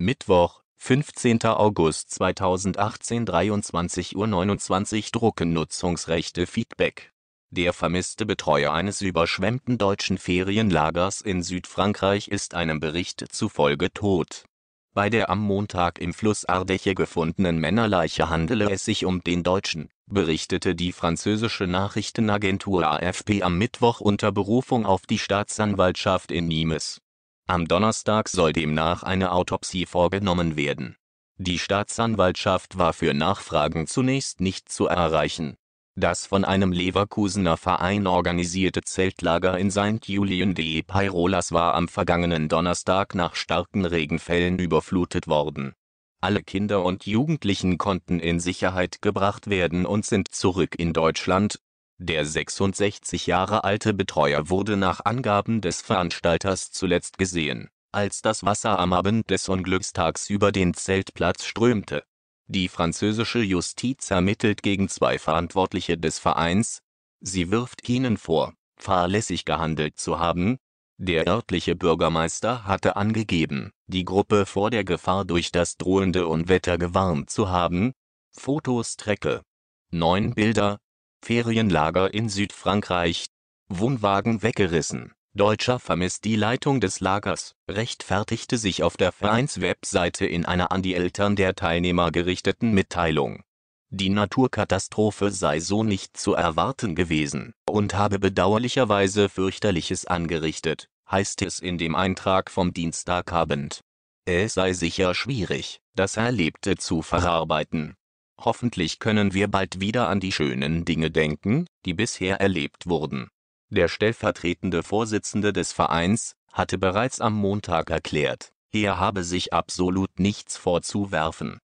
Mittwoch, 15. August 2018 23.29 Uhr Druckennutzungsrechte Feedback der vermisste Betreuer eines überschwemmten deutschen Ferienlagers in Südfrankreich ist einem Bericht zufolge tot. Bei der am Montag im Fluss Ardèche gefundenen Männerleiche handele es sich um den Deutschen, berichtete die französische Nachrichtenagentur AFP am Mittwoch unter Berufung auf die Staatsanwaltschaft in Nimes am Donnerstag soll demnach eine Autopsie vorgenommen werden. Die Staatsanwaltschaft war für Nachfragen zunächst nicht zu erreichen. Das von einem Leverkusener Verein organisierte Zeltlager in St. Julien de Pyrolas war am vergangenen Donnerstag nach starken Regenfällen überflutet worden. Alle Kinder und Jugendlichen konnten in Sicherheit gebracht werden und sind zurück in Deutschland, der 66 Jahre alte Betreuer wurde nach Angaben des Veranstalters zuletzt gesehen, als das Wasser am Abend des Unglückstags über den Zeltplatz strömte. Die französische Justiz ermittelt gegen zwei Verantwortliche des Vereins. Sie wirft ihnen vor, fahrlässig gehandelt zu haben. Der örtliche Bürgermeister hatte angegeben, die Gruppe vor der Gefahr durch das drohende Unwetter gewarnt zu haben. Fotostrecke Neun Bilder Ferienlager in Südfrankreich. Wohnwagen weggerissen. Deutscher vermisst die Leitung des Lagers, rechtfertigte sich auf der Vereinswebseite in einer an die Eltern der Teilnehmer gerichteten Mitteilung. Die Naturkatastrophe sei so nicht zu erwarten gewesen und habe bedauerlicherweise fürchterliches angerichtet, heißt es in dem Eintrag vom Dienstagabend. Es sei sicher schwierig, das Erlebte zu verarbeiten Hoffentlich können wir bald wieder an die schönen Dinge denken, die bisher erlebt wurden. Der stellvertretende Vorsitzende des Vereins hatte bereits am Montag erklärt, er habe sich absolut nichts vorzuwerfen